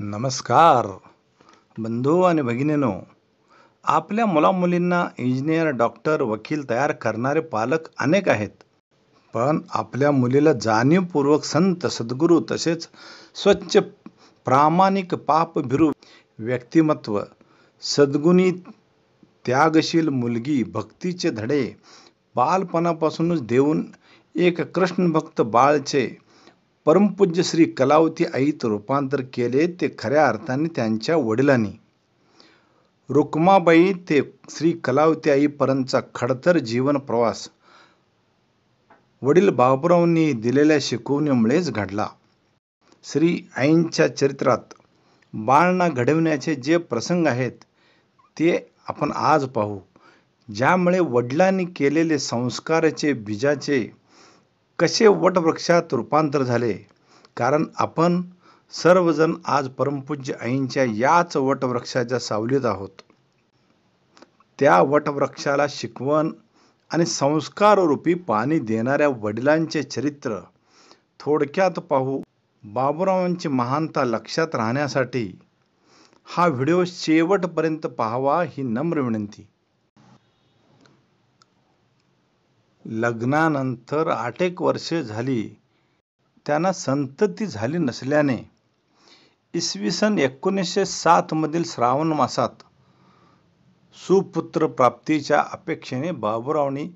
नमस्कार बंधू आणि भगिनीनो आपल्या मुलामुलींना इंजिनियर डॉक्टर वकील तयार करणारे पालक अनेक आहेत पण आपल्या मुलीला जाणीवपूर्वक संत सद्गुरू तसेच स्वच्छ प्रामाणिक पापभिरू व्यक्तिमत्व सद्गुणी त्यागशील मुलगी भक्तीचे धडे बालपणापासूनच देऊन एक कृष्णभक्त बाळचे परमपूज्य श्री कलावती आईत रूपांतर केले ते खऱ्या अर्थाने त्यांच्या वडिलांनी रुक्माबाई ते श्री कलावती आईपर्यंतचा खडतर जीवन प्रवास वडील बाबुरावांनी दिलेल्या शिकवणीमुळेच घडला श्री आईंच्या चरित्रात बाळना घडविण्याचे जे प्रसंग आहेत ते आपण आज पाहू ज्यामुळे वडिलांनी केलेले संस्काराचे बीजाचे कसे वटवृक्षात रूपांतर झाले कारण आपण सर्वजण आज परमपूज्य आईंच्या याच वटवृक्षाच्या सावलीत आहोत त्या वटवृक्षाला शिकवण आणि संस्काररूपी पाणी देणाऱ्या वडिलांचे चरित्र थोडक्यात पाहू बाबुरावांची महानता लक्षात राहण्यासाठी हा व्हिडिओ शेवटपर्यंत पाहावा ही नम्र विनंती लग्नानंतर आठ एक वर्षे झाली त्यांना संतती झाली नसल्याने इसवी सन एकोणीसशे सातमधील श्रावण मासात सुपुत्र प्राप्तीच्या अपेक्षेने बाबुरावनी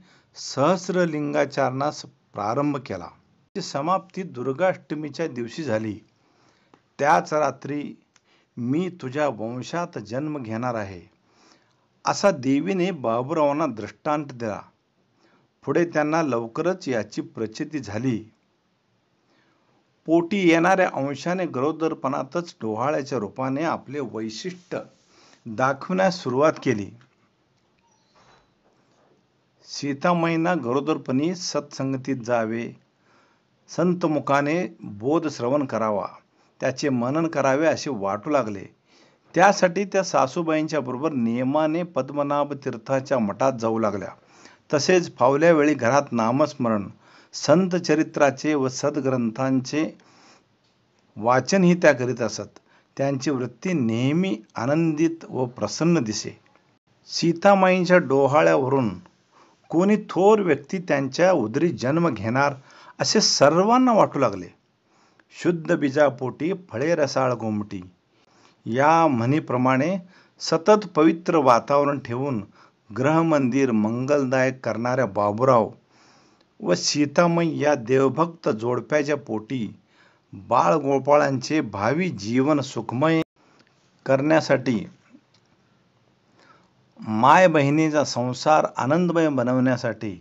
सहस्रलिंगाचारणास प्रारंभ केला ती समाप्ती दुर्गाष्टमीच्या दिवशी झाली त्याच रात्री मी तुझ्या वंशात जन्म घेणार आहे असा देवीने बाबुरावांना दृष्टांत दिला पुढे त्यांना लवकरच याची प्रचिती झाली पोटी येणाऱ्या अंशाने गरोदरपणातच डोहाळ्याच्या रूपाने आपले वैशिष्ट्य दाखवण्यास सुरुवात केली सीतामयीना गरोदरपणी सत्संगतीत जावे संतमुखाने बोध श्रवण करावा त्याचे मनन करावे असे वाटू लागले त्यासाठी त्या सासूबाईंच्या बरोबर नियमाने पद्मनाभ तीर्थाच्या मठात जाऊ लागल्या तसेच फावल्यावेळी घरात नामस्मरण संत चरित्राचे व सद्ग्रंथांचे वाचनही त्या करीत असत त्यांची वृत्ती नेहमी आनंदित व प्रसन्न दिसे सीतामाईंच्या डोहाळ्यावरून कोणी थोर व्यक्ती त्यांच्या उदरी जन्म घेणार असे सर्वांना वाटू लागले शुद्ध बीजापोटी फळे रसाळ गोमटी या म्हणीप्रमाणे सतत पवित्र वातावरण ठेवून ग्रहमंदिर मंगलदायक करणाऱ्या बाबुराव व सीतामयी या देवभक्त जोडप्याच्या पोटी बाळगोपाळांचे भावी जीवन सुखमय करण्यासाठी माय बहिणीचा संसार आनंदमय बनवण्यासाठी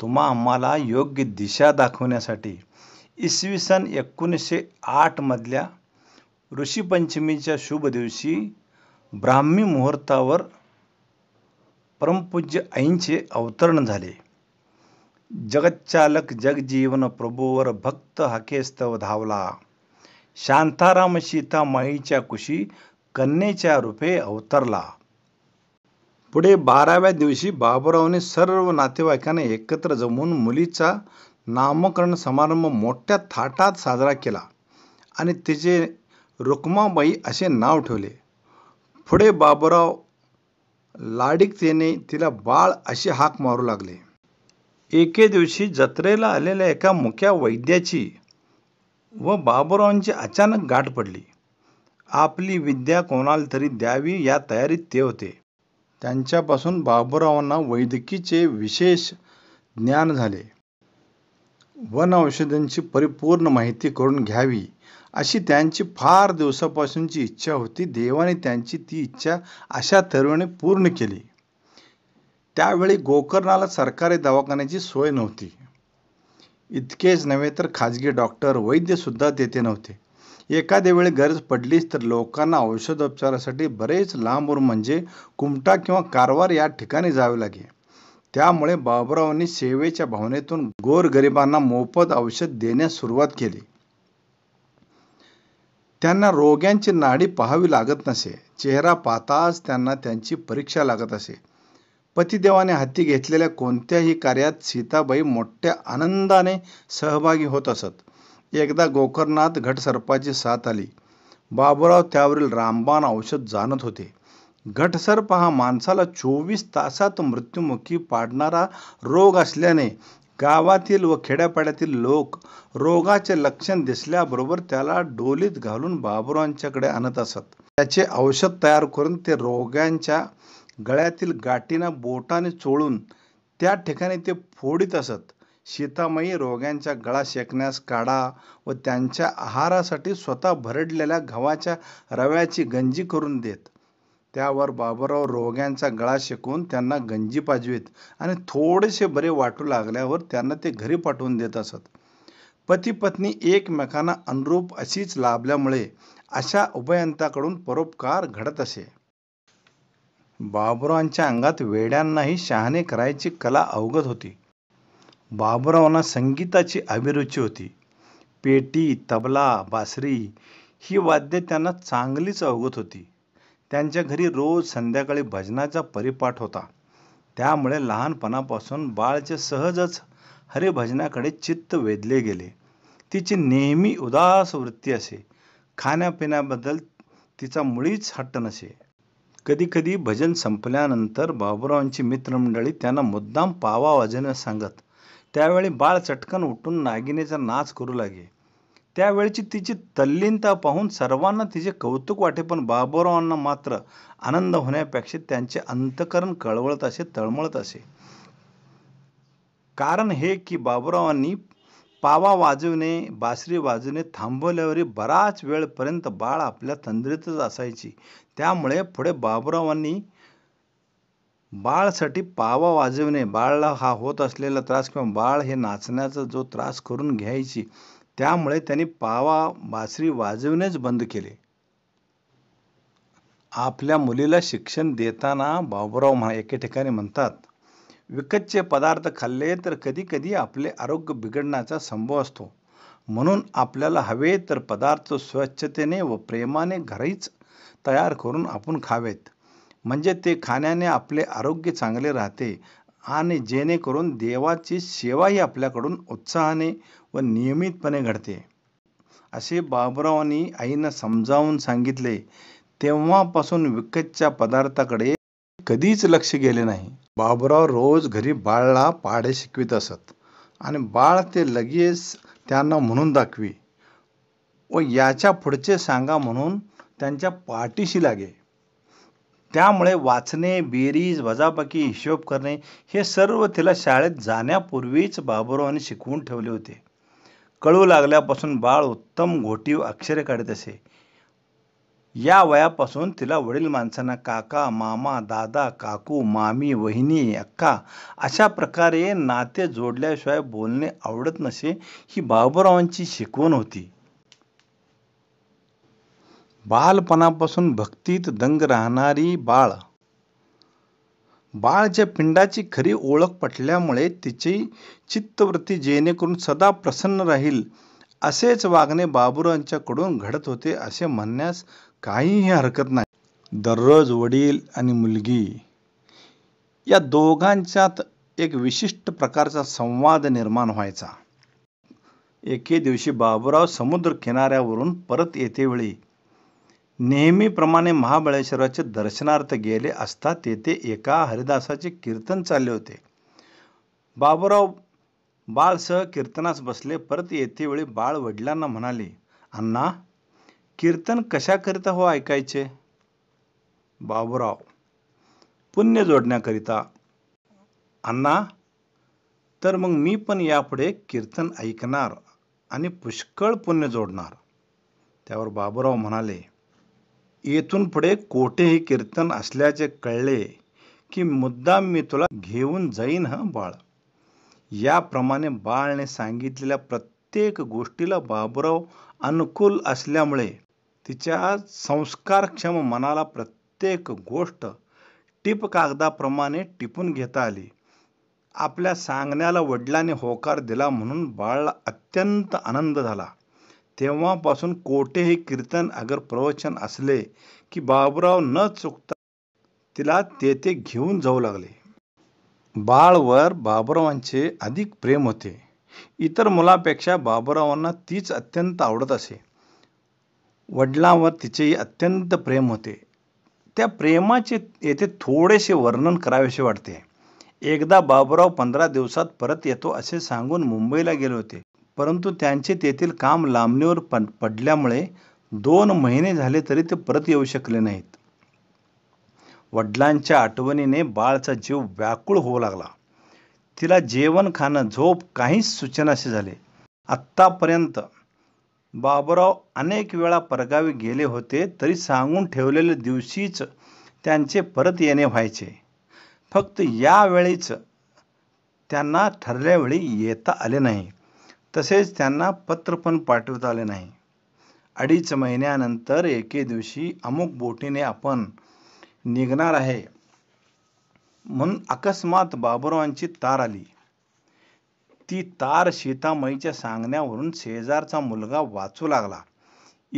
तुम्हा आम्हाला योग्य दिशा दाखवण्यासाठी इसवी सन एकोणीसशे आठमधल्या ऋषीपंचमीच्या शुभ दिवशी ब्राह्मी मुहूर्तावर परमपूज्य ऐंचे अवतरण झाले जगच्चालक जगजीवन प्रभूवर भक्त हकेस्तव धावला शांताराम सीता माईच्या कुशी कन्येच्या रूपे अवतरला पुढे बाराव्या दिवशी बाबुरावने सर्व नातेवाईकांना एकत्र जमून मुलीचा नामकरण समारंभ मोठ्या थाटात साजरा केला आणि तिचे रुक्माबाई असे नाव ठेवले पुढे बाबुराव लाडिकतेने तिला बाळ अशी हाक मारू लागले एके दिवशी जत्रेला आलेल्या एका मुख्या वैद्याची व बाबुरावांची अचानक गाठ पडली आपली विद्या कोणाला तरी द्यावी या तयारीत ते होते त्यांच्यापासून बाबुरावांना वैद्यकीचे विशेष ज्ञान झाले वन औषधांची परिपूर्ण माहिती करून घ्यावी अशी त्यांची फार दिवसापासूनची इच्छा होती देवाने त्यांची ती इच्छा अशा तरुणी पूर्ण केली त्यावेळी गोकर्णाला सरकारी दवाखान्याची सोय नव्हती इतकेच नव्हे तर खाजगी डॉक्टर वैद्यसुद्धा तेथे नव्हते एखाद्या वेळी गरज पडलीच तर लोकांना औषधोपचारासाठी बरेच लांबवर म्हणजे कुमटा किंवा कारवार या ठिकाणी जावे लागे त्यामुळे बाबुरावांनी सेवेच्या भावनेतून गोरगरिबांना मोफत औषध देण्यास सुरुवात केली त्यांना रोग्यांची नाडी पाहावी लागत नसे चेहरा पाहताच त्यांना त्यांची परीक्षा लागत असे पतिदेवाने हाती घेतलेल्या कोणत्याही कार्यात सीताबाई मोठ्या आनंदाने सहभागी होत असत एकदा गोकर्णात घटसर्पाची साथ आली बाबुराव त्यावरील रामबाण औषध जाणत होते घटसर्प हा माणसाला चोवीस तासात मृत्युमुखी पाडणारा रोग असल्याने गावातील व खेड्यापाड्यातील लोक रोगाचे लक्षण दिसल्याबरोबर त्याला डोलीत घालून बाबरांच्याकडे आणत असत त्याचे औषध तयार करून ते रोग्यांच्या गळ्यातील गाठीना बोटाने चोळून त्या ठिकाणी ते फोडीत असत शीतामयी रोग्यांच्या गळा शेकण्यास काढा व त्यांच्या आहारासाठी स्वतः भरडलेल्या गव्हाच्या रव्याची गंजी करून देत त्यावर बाबराव रोग्यांचा गळा शेकून त्यांना गंजी पाजवीत आणि थोडेसे बरे वाटू लागल्यावर त्यांना ते घरी पाठवून देत असत पती पत्नी एकमेकांना अनुरूप अशीच लाभल्यामुळे अशा उभयंताकडून परोपकार घडत असे बाबरावांच्या अंगात वेड्यांनाही शहाणे करायची कला अवगत होती बाबरावांना संगीताची अभिरुची होती पेटी तबला बासरी ही वाद्य त्यांना चांगलीच अवगत होती त्यांच्या घरी रोज संध्याकाळी भजनाचा परिपाठ होता त्यामुळे लहानपणापासून बाळचे सहजच हरिभजनाकडे चित्त वेधले गेले तिची नेहमी उदास वृत्ती असे खाण्यापिण्याबद्दल तिचा मुळीच हट्ट नसे कधीकधी भजन संपल्यानंतर बाबुरावांची मित्रमंडळी त्यांना मुद्दाम पावा वाजवण्यास सांगत त्यावेळी बाळ चटकन उठून नागिनेचा नाच करू लागे त्यावेळची तिची तल्लीनता पाहून सर्वांना तिचे कौतुक वाटे पण बाबुरावांना मात्र आनंद होण्यापेक्षा त्यांचे अंतकरण कळवळत असे तळमळत असे कारण हे की बाबुरावांनी पावा वाजवणे बासरी वाजवणे थांबवल्यावर बराच वेळपर्यंत बाळ आपल्या तंद्रीतच असायची त्यामुळे पुढे बाबुरावांनी बाळसाठी पावा वाजवणे बाळला हा होत असलेला त्रास किंवा बाळ हे नाचण्याचा जो त्रास करून घ्यायची त्यामुळे त्यांनी पावा बासरी वाजवणेच बंद केले आपल्या मुलीला शिक्षण देताना बाबुराव म्हणा एके ठिकाणी म्हणतात विकतचे पदार्थ खाल्ले तर कधी कधी आपले आरोग्य बिघडण्याचा संभव असतो म्हणून आपल्याला हवे तर पदार्थ स्वच्छतेने व प्रेमाने घरीच तयार करून आपण खावेत म्हणजे ते खाण्याने आपले आरोग्य चांगले राहते आणि जेणेकरून देवाची सेवाही आपल्याकडून उत्साहाने व नियमितपणे घडते असे बाबरावांनी आईनं समजावून सांगितले तेव्हापासून विकतच्या पदार्थाकडे कधीच लक्ष गेले नाही बाबुराव रोज घरी बाळला पाडे शिकवित असत आणि बाळ ते लगेच त्यांना म्हणून दाखवी व याच्या पुढचे सांगा म्हणून त्यांच्या पाठीशी लागे त्यामुळे वाचणे बेरीज वजाबाकी हिशोब करणे हे सर्व तिला शाळेत जाण्यापूर्वीच बाबुरावाने शिकवून ठेवले होते कळू लागल्यापासून बाळ उत्तम घोटीव अक्षरे काढत असे या वयापासून तिला वडील माणसांना काका मामा दादा काकू मामी वहिनी अक्का अशा प्रकारे नाते जोडल्याशिवाय बोलणे आवडत नसे ही बाबुरावांची शिकवण होती बालपणापासून भक्तीत दंग राहणारी बाळ बाळच्या पिंडाची खरी ओळख पटल्यामुळे तिची चित्तवृत्ती जेणेकरून सदा प्रसन्न राहील असेच वागणे बाबुरांच्याकडून घडत होते असे म्हणण्यास काहीही हरकत नाही दररोज वडील आणि मुलगी या दोघांच्यात एक विशिष्ट प्रकारचा संवाद निर्माण व्हायचा एके दिवशी बाबुराव समुद्र किनाऱ्यावरून परत येतेवेळी नेहमीप्रमाणे महाबळेश्वराचे दर्शनार्थ गेले असता तेथे एका हरिदासाचे कीर्तन चालले होते बाबूराव बाळसह कीर्तनास बसले परत येते वेळी बाळ वडिलांना म्हणाले अण्णा कीर्तन कशाकरिता हो ऐकायचे बाबूराव पुण्य जोडण्याकरिता अण्णा तर मग मी पण यापुढे कीर्तन ऐकणार आणि पुष्कळ पुण्य जोडणार त्यावर बाबूराव म्हणाले येथून पुढे कोठेही कीर्तन असल्याचे कळले की मुद्दाम मी तुला घेऊन जाईन ह बाळ याप्रमाणे बाळने सांगितलेल्या प्रत्येक गोष्टीला बाबुराव अनुकूल असल्यामुळे तिच्या संस्कारक्षम मनाला प्रत्येक गोष्ट टिप कागदाप्रमाणे टिपून घेता आली आपल्या सांगण्याला वडिलांनी होकार दिला म्हणून बाळला अत्यंत आनंद झाला तेव्हापासून कोठेही कीर्तन अगर प्रवचन असले की बाबूराव न चुकता तिला तेथे घेऊन जाऊ लागले बाळवर बाबुरावांचे अधिक प्रेम होते इतर मुलापेक्षा बाबुरावांना तीच अत्यंत आवडत असे वडिलांवर तिचेही अत्यंत प्रेम होते त्या प्रेमाचे येथे थोडेसे वर्णन करावेसे वाटते एकदा बाबुराव पंधरा दिवसात परत येतो असे सांगून मुंबईला गेले होते परंतु त्यांचे तेथील काम लांबणीवर पडल्यामुळे दोन महिने झाले तरी ते परत येऊ शकले नाहीत वडिलांच्या आठवणीने बाळचा जीव व्याकुळ होऊ लागला तिला जेवण खाणं झोप काहीच सूचनाशे झाले आत्तापर्यंत बाबुराव अनेक वेळा परगावी गेले होते तरी सांगून ठेवलेल्या दिवशीच त्यांचे परत येणे व्हायचे फक्त यावेळीच त्यांना ठरल्यावेळी येता आले नाही तसेच त्यांना पत्र पण पाठवता आले नाही अडीच महिन्यानंतर एके दिवशी अमुक बोटीने आपण निघणार आहे म्हणून अकस्मात बाबुरावांची तार आली ती तार सीतामाईच्या सांगण्यावरून शेजारचा मुलगा वाचू लागला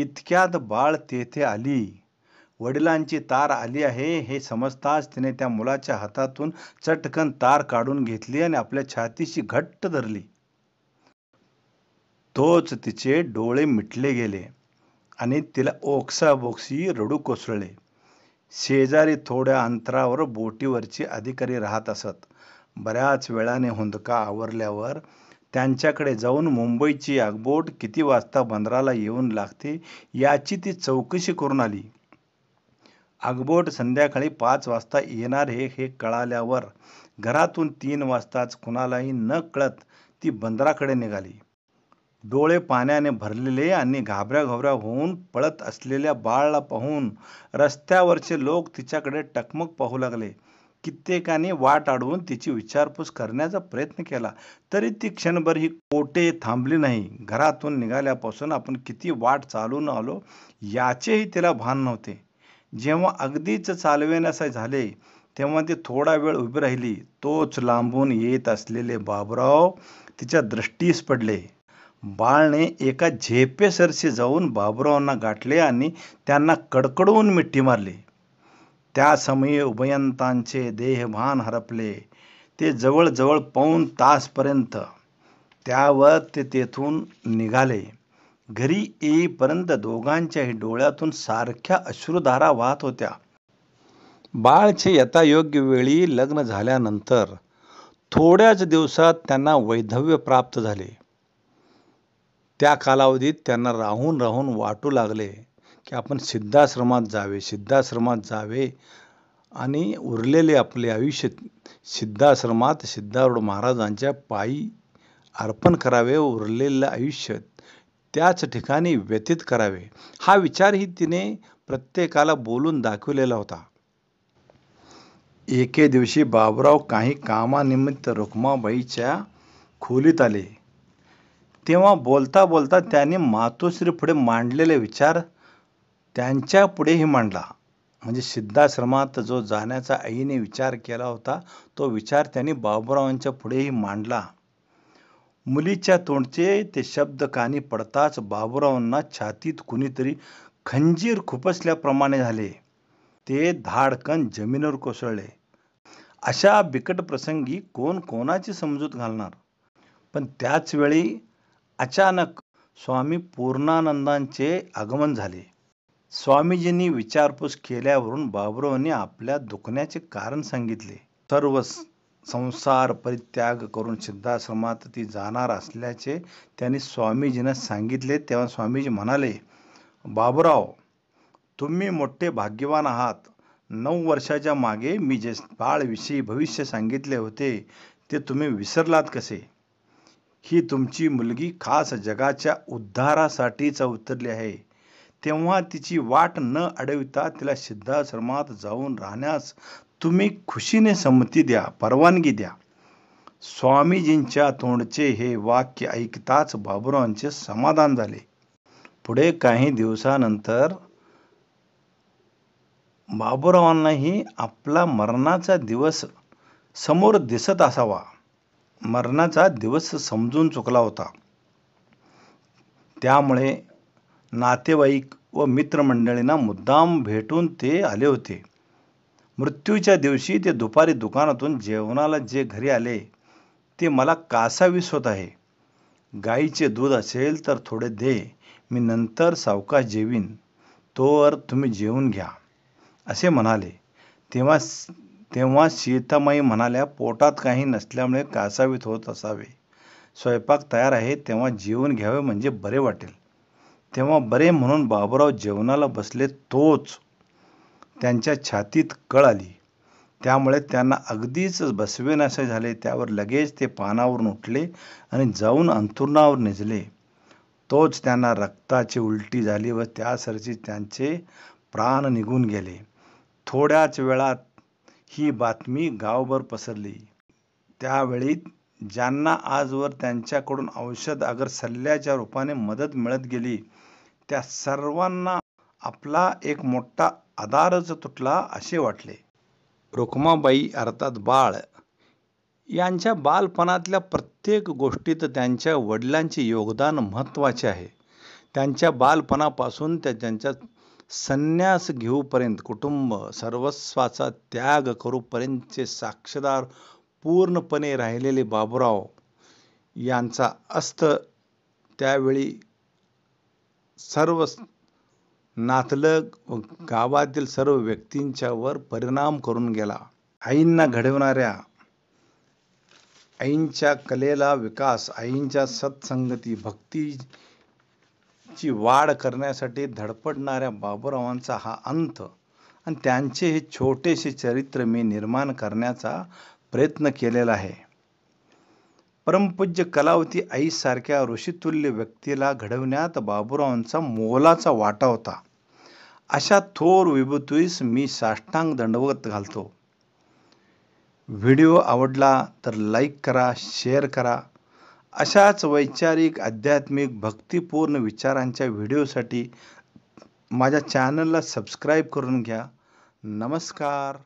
इतक्यात बाळ तेथे आली वडिलांची तार आली आहे हे समजताच तिने त्या मुलाच्या हातातून चटकन तार काढून घेतली आणि आपल्या छातीशी घट्ट धरली तोच तिचे डोळे मिटले गेले आणि तिला ओक्साबोक्सी रडू कोसळले शेजारी थोड्या अंतरावर बोटीवरचे अधिकारी राहत असत बऱ्याच वेळाने हुंदका आवरल्यावर त्यांच्याकडे जाऊन मुंबईची आगबोट किती वाजता बंदराला येऊन लागते याची ती चौकशी करून आली आगबोट संध्याकाळी पाच वाजता येणार हे हे कळाल्यावर घरातून तीन वाजताच कुणालाही न कळत ती बंदराकडे निघाली डोळे पाण्याने भरलेले आणि घाबऱ्या होऊन पळत असलेल्या बाळला पाहून रस्त्यावरचे लोक तिच्याकडे टकमक पाहू लागले कित्येकाने वाट अडवून तिची विचारपूस करण्याचा प्रयत्न केला तरी ती क्षणभर ही कोठे थांबली नाही घरातून निघाल्यापासून आपण किती वाट चालून आलो याचेही तिला भान नव्हते जेव्हा अगदीच नसे झाले तेव्हा ती थोडा वेळ उभी राहिली तोच लांबून येत असलेले बाबराव तिच्या दृष्टीस पडले बाळने एका झेपेसरशी जाऊन बाबुरावांना गाठले आणि त्यांना कडकडवून मिठी मारली त्या समयी उभयंतांचे देहभान हरपले ते जवळजवळ पाऊन तासपर्यंत त्यावर ते तेथून निघाले घरी येईपर्यंत दोघांच्याही डोळ्यातून सारख्या अश्रुधारा वाहत होत्या बाळचे यथायोग्य वेळी लग्न झाल्यानंतर थोड्याच दिवसात त्यांना वैधव्य प्राप्त झाले त्या कालावधीत त्यांना राहून राहून वाटू लागले की आपण सिद्धाश्रमात जावे सिद्धाश्रमात जावे आणि उरलेले आपले आयुष्य सिद्धाश्रमात सिद्धारूढ महाराजांच्या पायी अर्पण करावे उरलेलं आयुष्य त्याच ठिकाणी व्यतीत करावे हा विचारही तिने प्रत्येकाला बोलून दाखविलेला होता एके दिवशी बाबराव काही कामानिमित्त रुक्माबाईच्या खोलीत आले तेव्हा बोलता बोलता त्यांनी मातोश्री पुढे मांडलेले विचार त्यांच्या पुढेही मांडला म्हणजे सिद्धाश्रमात जो जाण्याचा आईने विचार केला होता तो विचार त्यांनी बाबूरावांच्या पुढेही मांडला मुलीच्या तोंडचे ते शब्द कानी पडताच बाबुरावांना छातीत कुणीतरी खंजीर खुपसल्याप्रमाणे झाले ते धाडकन जमिनीवर कोसळले अशा बिकट प्रसंगी कोण कोणाची समजूत घालणार पण त्याचवेळी अचानक स्वामी पूर्णानंदांचे आगमन झाले स्वामीजींनी विचारपूस केल्यावरून बाबरावने आपल्या दुखण्याचे कारण सांगितले सर्व संसार परित्याग करून सिद्धाश्रमात ती जाणार असल्याचे त्यांनी स्वामीजींना सांगितले तेव्हा स्वामीजी म्हणाले बाबुराव तुम्ही मोठे भाग्यवान आहात नऊ वर्षाच्या मागे मी जे बाळविषयी भविष्य सांगितले होते ते तुम्ही विसरलात कसे ही तुमची मुलगी खास जगाच्या उद्धारासाठीच उतरली आहे तेव्हा तिची वाट न अडविता तिला सिद्धाश्रमात जाऊन राहण्यास तुम्ही खुशीने संमती द्या परवानगी द्या स्वामीजींच्या तोंडचे हे वाक्य ऐकताच बाबुरावांचे समाधान झाले पुढे काही दिवसानंतर बाबुरावांनाही आपला मरणाचा दिवस समोर दिसत असावा मरणाचा दिवस समजून चुकला होता त्यामुळे नातेवाईक व मित्रमंडळींना मुद्दाम भेटून ते आले होते मृत्यूच्या दिवशी ते दुपारी दुकानातून जेवणाला जे घरी आले ते मला कासावीस होत आहे गाईचे दूध असेल तर थोडे दे मी नंतर सावकाश जेवीन तोवर तुम्ही जेवून घ्या असे म्हणाले तेव्हा तेव्हा सीतामाई म्हणाल्या पोटात काही नसल्यामुळे कासावीत होत असावे स्वयंपाक तयार आहे तेव्हा जेवण घ्यावे म्हणजे बरे वाटेल तेव्हा बरे म्हणून बाबुराव जेवणाला बसले तोच त्यांच्या छातीत कळ आली त्यामुळे त्यांना अगदीच बसवेनासे झाले त्यावर लगेच ते पानावरून उठले आणि जाऊन अंथुरणावर निजले तोच त्यांना रक्ताची उलटी झाली व त्यासरशी त्यांचे प्राण निघून गेले थोड्याच वेळात ही बातमी गावभर पसरली त्यावेळी ज्यांना आजवर त्यांच्याकडून औषध अगर सल्ल्याच्या रूपाने मदत मिळत गेली त्या सर्वांना आपला एक मोठा आधारच तुटला असे वाटले रुक्माबाई अर्थात बाळ यांच्या बालपणातल्या प्रत्येक गोष्टीत त्यांच्या वडिलांचे योगदान महत्त्वाचे आहे त्यांच्या बालपणापासून त्या त्यांच्या संन्यास घेऊपर्यंत कुटुंब सर्वस्वाचा त्याग करूपर्यंतचे साक्षीदार पूर्णपणे राहिलेले बाबुराव यांचा अस्त त्यावेळी सर्व नातलग व गावातील सर्व व्यक्तींच्यावर परिणाम करून गेला आईंना घडवणाऱ्या आईंच्या कलेला विकास आईंच्या सत्संगती भक्ती ची वाढ करण्यासाठी धडपडणाऱ्या बाबूरावांचा हा अंत आणि त्यांचे हे छोटेसे चरित्र मी निर्माण करण्याचा प्रयत्न केलेला आहे परमपूज्य कलावती आईसारख्या ऋषितुल्य व्यक्तीला घडवण्यात बाबूरावांचा मोलाचा वाटा होता अशा थोर विभूतीस मी साष्टांग दंडवत घालतो व्हिडिओ आवडला तर लाईक करा शेअर करा अशाच वैचारिक आध्यात्मिक भक्तिपूर्ण विचारांच्या व्हिडिओसाठी माझ्या चॅनलला सबस्क्राईब करून घ्या नमस्कार